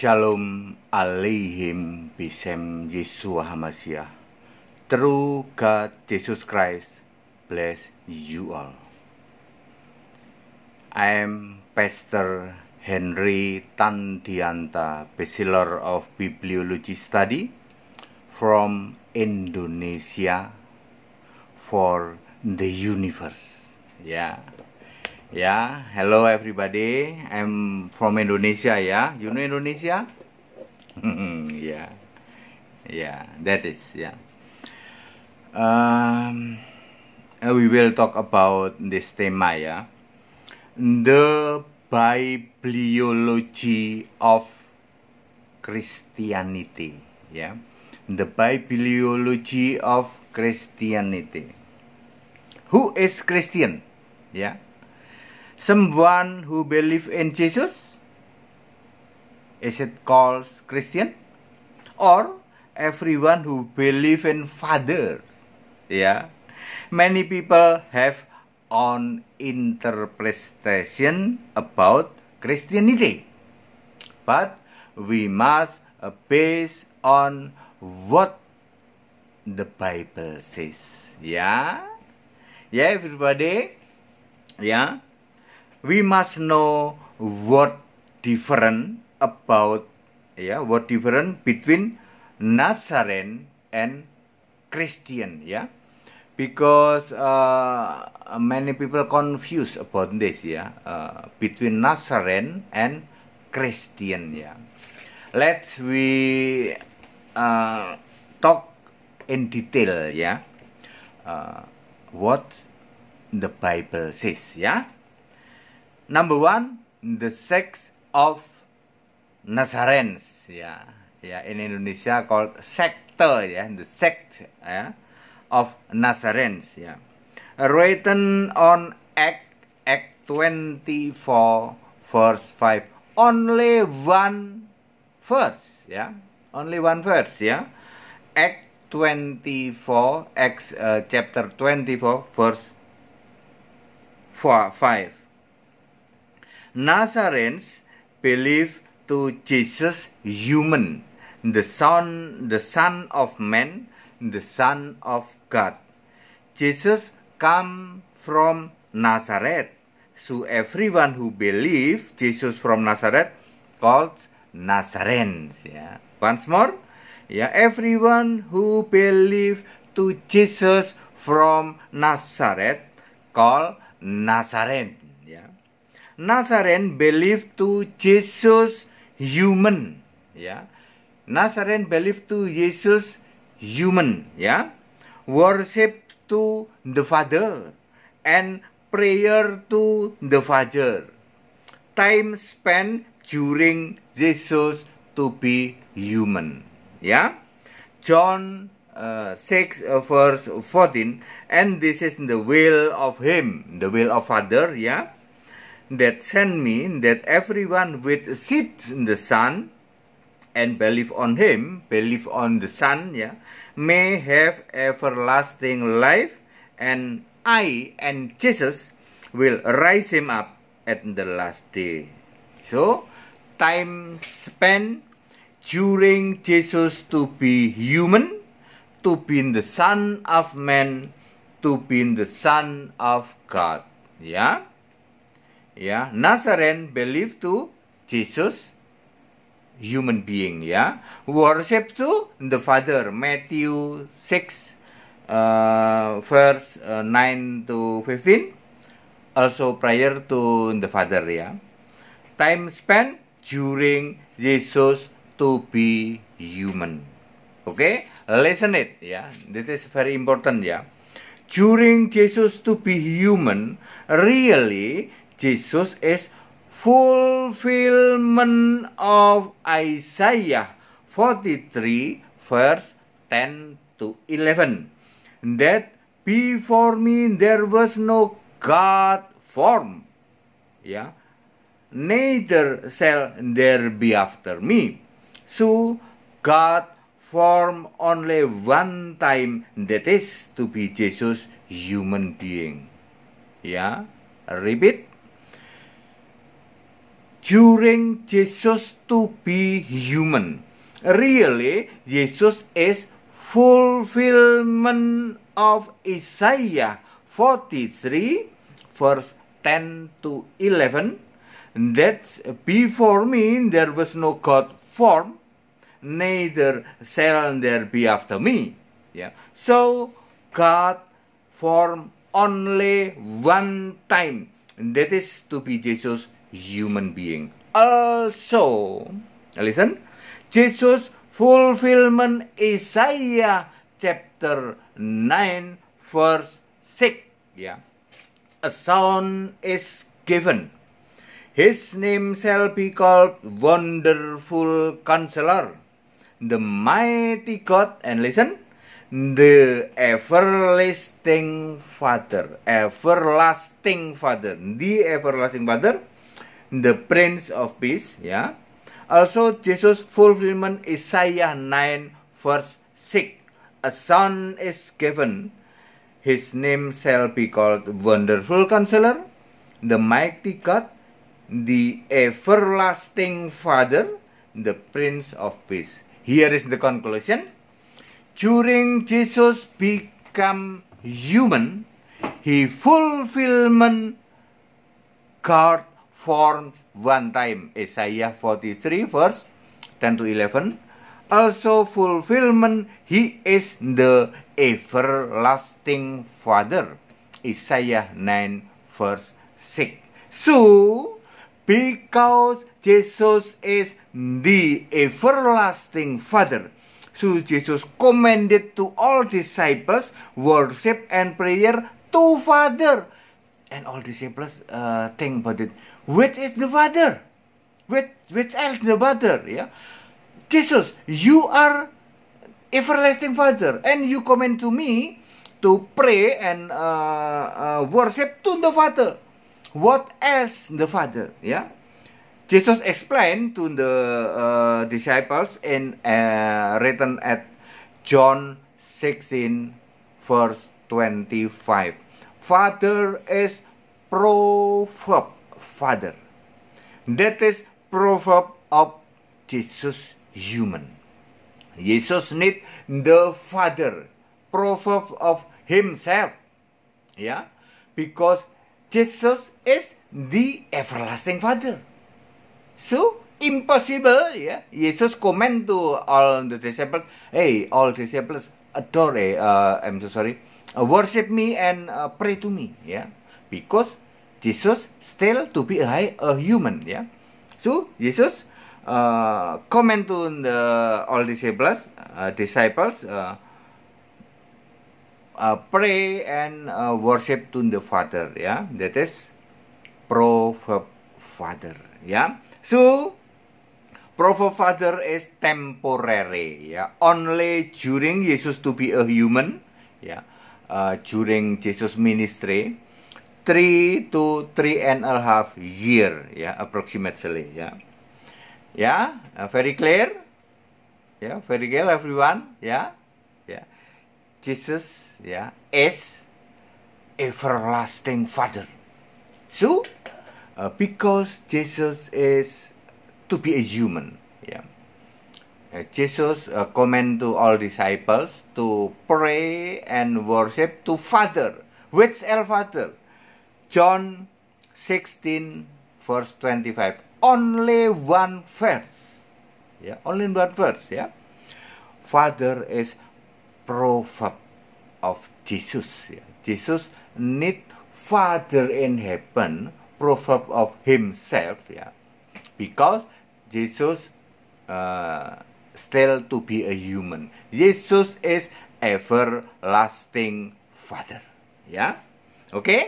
Shalom Aleihim Bisem Yesus Hamasya True God Jesus Christ Bless you all I am Pastor Henry Tandianta Bachelor of Bibliology Study From Indonesia For the Universe Ya yeah. Ya, hello everybody. I'm from Indonesia ya. You know Indonesia? ya. Ya, that is ya. Yeah. Um, uh, we will talk about this tema ya. The bibliology of Christianity ya. The bibliology of Christianity. Who is Christian? Ya. Yeah someone who believe in Jesus? Is it called Christian? Or everyone who believe in Father? Yeah. Many people have on interpretation about Christianity. But we must base on what the Bible says. Yeah. Yeah, everybody. Yeah we must know what different about ya what different between Nazarene and Christian ya because uh, many people confused about this ya uh, between Nazarene and Christian ya let's we uh, talk in detail ya uh, what the Bible says ya Number one, the sex of Nazarens ya. Ya, in Indonesia called sekte ya, the sect ya of Nazarens ya. Written on Act Act 24 verse 5. Only one verse ya. Only one verse ya. Act 24 x uh, chapter 24 verse 4 5 Nazarenes believe to Jesus human, the son, the son of man, the son of God. Jesus come from Nazareth. So everyone who believe Jesus from Nazareth called Nazarenes. Yeah. Once more, yeah, everyone who believe to Jesus from Nazareth called Nazarene. Nazaren believed to Jesus human ya Nazarene believed to Jesus human ya worship to the Father and prayer to the Father time spent during Jesus to be human ya John uh, 6 uh, verse 14 and this is the will of him the will of Father ya that sent me, that everyone which in the Son and believe on him, believe on the Son, yeah, may have everlasting life, and I and Jesus will raise him up at the last day. So, time spent during Jesus to be human, to be the Son of Man, to be the Son of God. Yeah? ya Nazarene believe to Jesus human being ya worship to the Father Matthew 6 uh, verse uh, 9 to 15 also prayer to the Father ya time spent during Jesus to be human oke okay? listen it ya this is very important ya during Jesus to be human really Jesus is fulfillment of Isaiah 43 verse 10 to 11 that before me there was no God form ya neither shall there be after me so God form only one time that is to be Jesus human being ya repeat during Jesus to be human. Really, Jesus is fulfillment of Isaiah 43 verse 10 to 11 that before me there was no God form neither shall there be after me yeah. so God form only one time and that is to be Jesus human being. Also, listen, Jesus fulfillment Isaiah chapter 9 verse 6. Yeah. A son is given. His name shall be called Wonderful Counselor, the Mighty God, and listen, the Everlasting Father, Everlasting Father, the Everlasting Father, the Prince of Peace. Yeah. Also, Jesus' fulfillment Isaiah 9 verse 6. A son is given, his name shall be called Wonderful Counselor, the Mighty God, the Everlasting Father, the Prince of Peace. Here is the conclusion. During Jesus become human, he fulfillment God Form one time. Isaiah 43 verse 10 to 11. Also fulfillment, he is the everlasting father. Isaiah 9 verse 6. So, because Jesus is the everlasting Father. So Jesus commanded to all disciples worship and prayer to Father. and all disciples uh, think about it. Which is the father? Which, which else the father? Yeah? Jesus, you are everlasting father and you command to me to pray and uh, uh, worship to the father. What else the father? Yeah? Jesus explained to the uh, disciples in uh, written at John 16 verse 25. Father is proverb father. That is proverb of Jesus human. Jesus need the father, proverb of himself. Yeah, because Jesus is the everlasting father. So impossible Yeah? Jesus comment to all the disciples, hey all disciples adore eh, uh, I'm so sorry. Uh, worship me and uh, pray to me ya yeah? because Jesus still to be a, high, a human ya yeah? so Jesus uh, comment to the all disciples uh, disciples uh, uh, pray and uh, worship to the Father ya yeah? that is pro Father ya yeah? so Provo Father is temporary ya yeah? only during Jesus to be a human ya yeah? Uh, during Jesus ministry three to three and a half year ya yeah, approximately ya. Yeah. Ya, yeah, uh, very clear. Ya, yeah, very clear everyone, ya. Yeah. Yeah. Jesus ya yeah, is everlasting father. So uh, because Jesus is to be a human Eh, Jesus uh, eh, command to all disciples to pray and worship to Father. Which El Father? John 16 verse 25. Only one verse. Yeah, only one verse, yeah. Father is proverb of Jesus. Yeah. Jesus need Father in heaven, proverb of himself, yeah. Because Jesus uh, still to be a human. Jesus is everlasting Father. Ya, oke? Okay?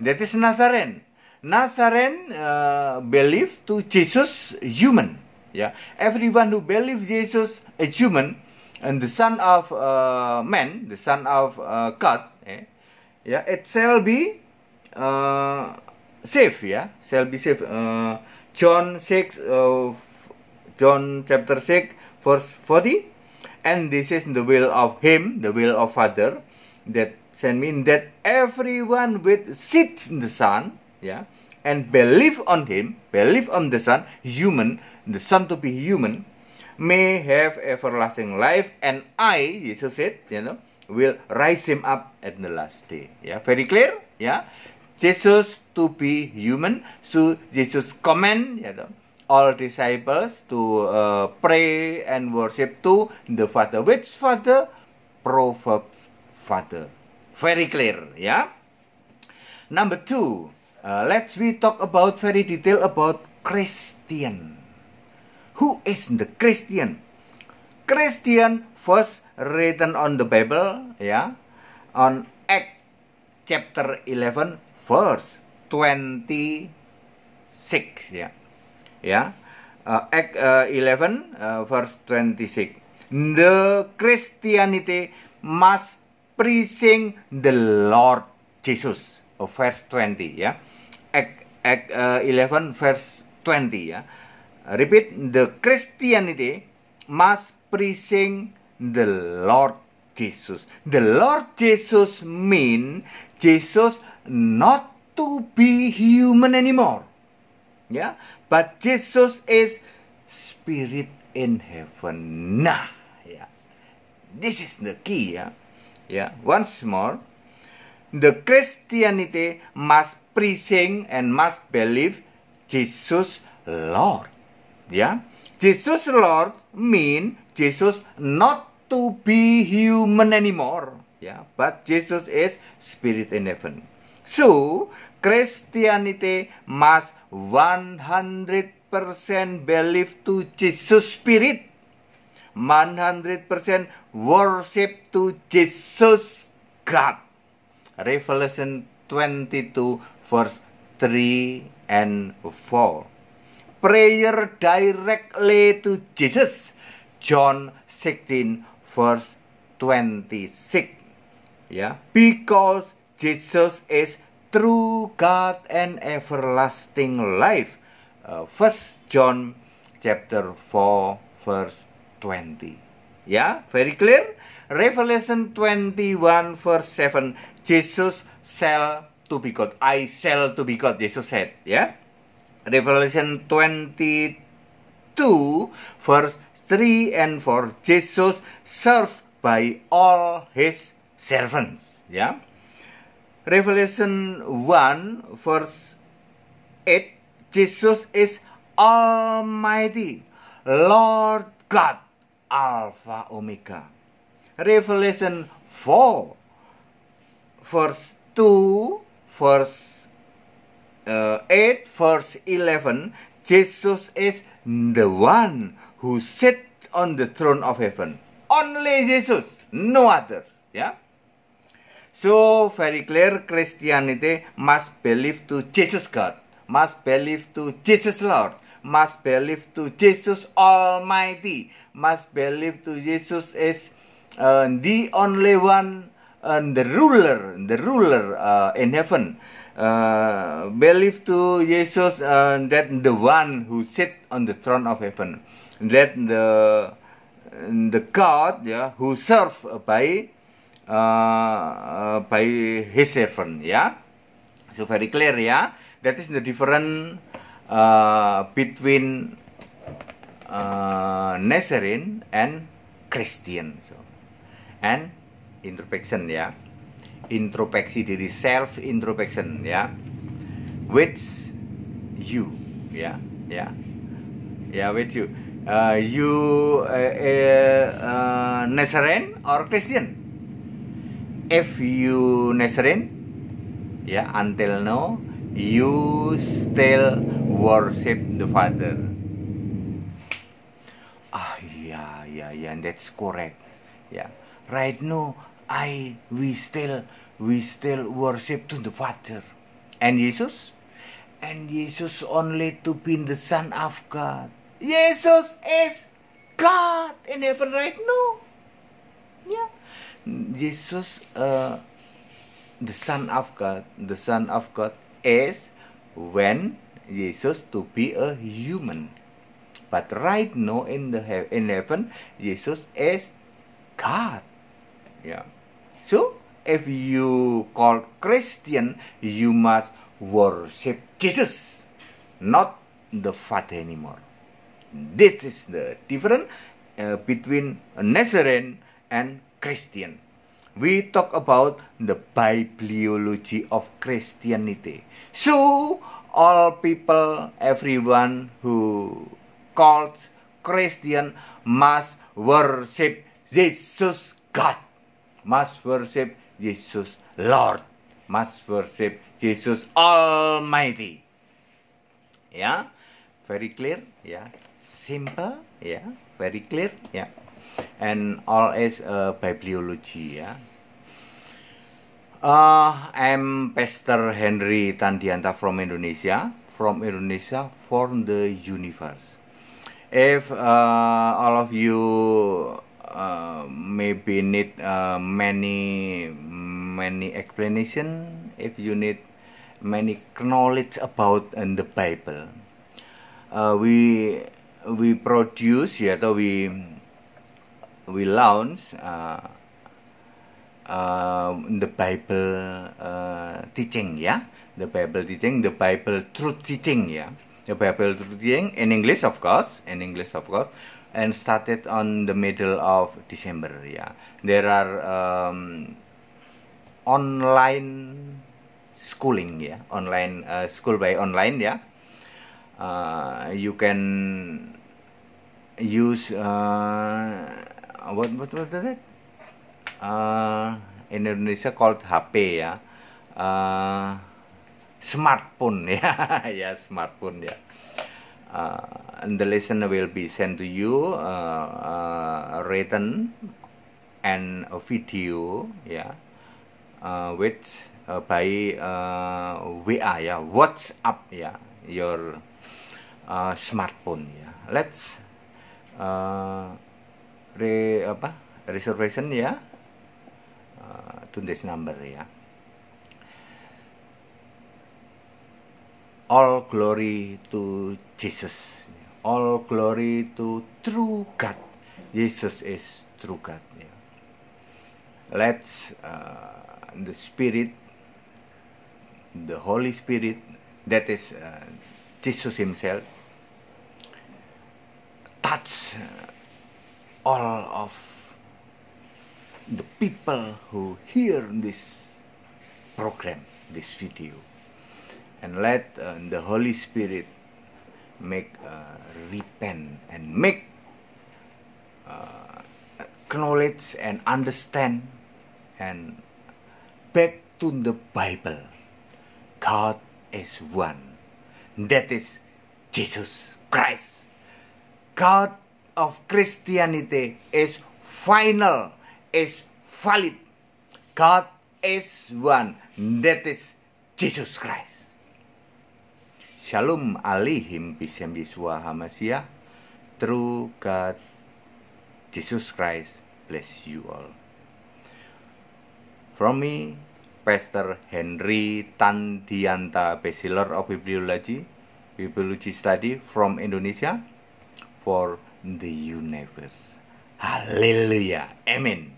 That is Nazaren. Nazaren uh, eh, believe to Jesus human. Ya, yeah. everyone who believe Jesus a human and the Son of uh, Man, the Son of uh, God, eh, ya, yeah, it shall be uh, safe. Ya, yeah. shall be safe. Uh, John 6, uh, John chapter 6 verse 40 and this is the will of him the will of father that sent me that everyone with sits in the son yeah and believe on him believe on the son human the son to be human may have everlasting life and i jesus said you know will raise him up at the last day yeah very clear yeah jesus to be human so jesus command you know all disciples to uh, pray and worship to the Father. Which Father? Proverbs Father. Very clear, ya. Yeah? Number two, uh, let's we talk about very detail about Christian. Who is the Christian? Christian first written on the Bible, ya, yeah? on Act chapter 11 verse 26, ya. Yeah? ya uh, Act uh, 11 uh, verse 26 the Christianity must preaching the Lord Jesus Uh, verse 20 ya Act, Act uh, eh, 11 verse 20 ya repeat the Christianity must preaching the Lord Jesus the Lord Jesus mean Jesus not to be human anymore Ya, but Jesus is spirit in heaven. Nah, ya. This is the key ya. Ya, once more the Christianity must preaching and must believe Jesus Lord. Ya. Jesus Lord mean Jesus not to be human anymore, ya, but Jesus is spirit in heaven. So, Christianity must 100% believe to Jesus Spirit. 100% worship to Jesus God. Revelation 22 verse 3 and 4. Prayer directly to Jesus. John 16 verse 26. Ya, yeah. because Jesus is true God and everlasting life. Uh, First uh, John chapter 4 verse 20. Ya, very clear. Revelation 21 verse 7. Jesus shall to be God. I shall to be God. Jesus said, ya. Revelation 22 verse 3 and 4. Jesus served by all his servants, ya. Revelation 1 verse 8 Jesus is Almighty Lord God Alpha Omega Revelation 4 verse 2 verse uh, 8 verse 11 Jesus is the one who sit on the throne of heaven only Jesus no other ya yeah? So very clear Christianity must believe to Jesus God, must believe to Jesus Lord, must believe to Jesus Almighty, must believe to Jesus is uh, the only one and uh, the ruler, the ruler uh, in heaven. Uh, believe to Jesus uh, that the one who sit on the throne of heaven, that the the God yeah, who serve by Uh, uh, by his servant ya so very clear ya that is the different uh, between uh, Nazarene and Christian so and introspection ya introspeksi diri self introspection ya which you ya ya ya with you uh, you uh, uh, uh Nazarene or Christian if you Nazarene ya until now you still worship the Father ah yeah yeah yeah that's correct yeah right now I we still we still worship to the Father and Jesus and Jesus only to be the Son of God Jesus is God in heaven right now yeah Jesus, uh, the Son of God, the Son of God is when Jesus to be a human. But right now in the he in heaven, Jesus is God. Yeah. So if you call Christian, you must worship Jesus, not the Father anymore. This is the difference uh, between Nazarene and Christian. We talk about the bibliology of Christianity. So, all people, everyone who calls Christian must worship Jesus God, must worship Jesus Lord, must worship Jesus Almighty. Ya, yeah? very clear. Ya, yeah? simple. Ya, yeah? very clear. Ya and all is uh, bibliology ya. Uh, I'm Pastor Henry Tandianta from Indonesia, from Indonesia for the universe. If uh, all of you uh, maybe need uh, many many explanation, if you need many knowledge about in uh, the Bible, uh, we we produce ya atau we we launch uh, uh, the Bible uh, teaching ya, yeah? the Bible teaching, the Bible truth teaching ya, yeah? the Bible truth teaching in English of course, in English of course, and started on the middle of December ya. Yeah? There are um, online schooling ya, online uh, school by online ya. Uh, you can use uh, Ah, what what what is it? Uh, in Indonesia called HP ya. Uh, smartphone ya, ya smartphone ya. Uh, and the lesson will be sent to you uh, uh, written and a video ya, yeah, which uh, by uh, WA ya, yeah, WhatsApp ya, yeah, your smartphone ya. Let's re apa reservation ya uh, to number ya all glory to Jesus all glory to true God Jesus is true God ya. let's uh, the spirit the Holy Spirit that is uh, Jesus himself touch all of the people who hear this program, this video. And let uh, the Holy Spirit make uh, repent and make uh, and understand and back to the Bible. God is one. That is Jesus Christ. God of Christianity is final, is valid. God is one. That is Jesus Christ. Shalom alihim bisem Yesua Hamasya. True God, Jesus Christ, bless you all. From me, Pastor Henry Tandianta, Bachelor of Bibliology, Bibliology Study from Indonesia for the universe. Hallelujah. Amen.